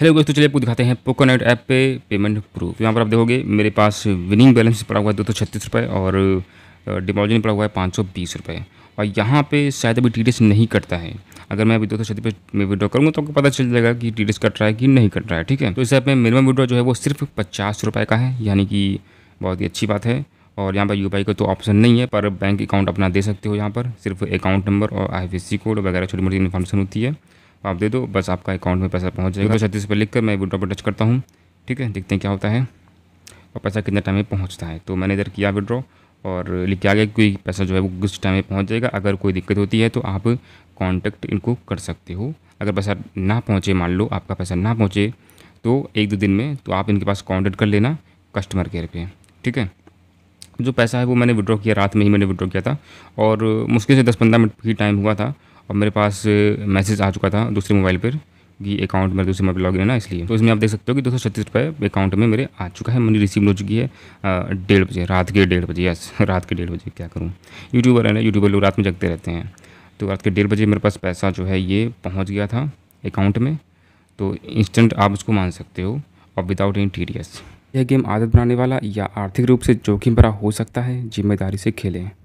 hello तो दोस्तों चलिए आपको दिखाते हैं नाइट ऐप पे पेमेंट प्रूफ यहाँ पर आप देखोगे मेरे पास विनिंग बैलेंस पड़ा हुआ है दो सौ छत्तीस रुपये और डिपॉजिट पड़ा हुआ है पाँच सौ बीस रुपये और यहाँ पे शायद अभी टी नहीं कटता है अगर मैं अभी दो सौ छत्तीस में विड्रॉ करूँगा तो आपको पता चल जाएगा कि टी कट रहा है कि नहीं कट रहा है ठीक है तो इस ऐप में मिनिमम विड्रॉ जो है वो सिर्फ पचास रुपये का है यानी कि बहुत ही अच्छी बात है और यहाँ पर यू का तो ऑप्शन नहीं है पर बैंक अकाउंट अपना दे सकते हो यहाँ पर सिर्फ अकाउंट नंबर और आई कोड वगैरह छोटी मोटी इन्फॉर्मेशन होती है आप दे दो बस आपका अकाउंट में पैसा पहुँच जाएगा छत्तीस पर लिख कर मैं विड्रॉ पर टच करता हूँ ठीक है देखते हैं क्या होता है और पैसा कितने टाइम में पहुँचता है तो मैंने इधर किया विड्रॉ और लिख के आ गया कोई पैसा जो है वो किस टाइम में पहुँच जाएगा अगर कोई दिक्कत होती है तो आप कॉन्टैक्ट इनको कर सकते हो अगर पैसा ना पहुँचे मान लो आपका पैसा ना पहुँचे तो एक दो दिन में तो आप इनके पास कॉन्टैक्ट कर लेना कस्टमर केयर पर ठीक है जो पैसा है वो मैंने विड्रॉ किया रात में ही मैंने विड्रॉ किया था और मुश्किल से दस पंद्रह मिनट ही टाइम हुआ था और मेरे पास मैसेज आ चुका था दूसरे मोबाइल पर कि अकाउंट मेरे दूसरे मोबाइल लॉगिन है ना इसलिए तो इसमें आप देख सकते हो कि दो सौ छत्तीस रुपये अकाउंट में मेरे आ चुका है मनी रिसीव हो चुकी है डेढ़ बजे रात के डेढ़ बजे यस रात के डेढ़ बजे क्या करूँ यूट्यूबर है ना यूट्यूबर लोग रात में जगते रहते हैं तो रात के डेढ़ बजे मेरे पास पैसा जो है ये पहुँच गया था अकाउंट में तो इंस्टेंट आप उसको मान सकते हो और विदाउट एनी टी यह गेम आदत बनाने वाला या आर्थिक रूप से जोखिम भरा हो सकता है जिम्मेदारी से खेलें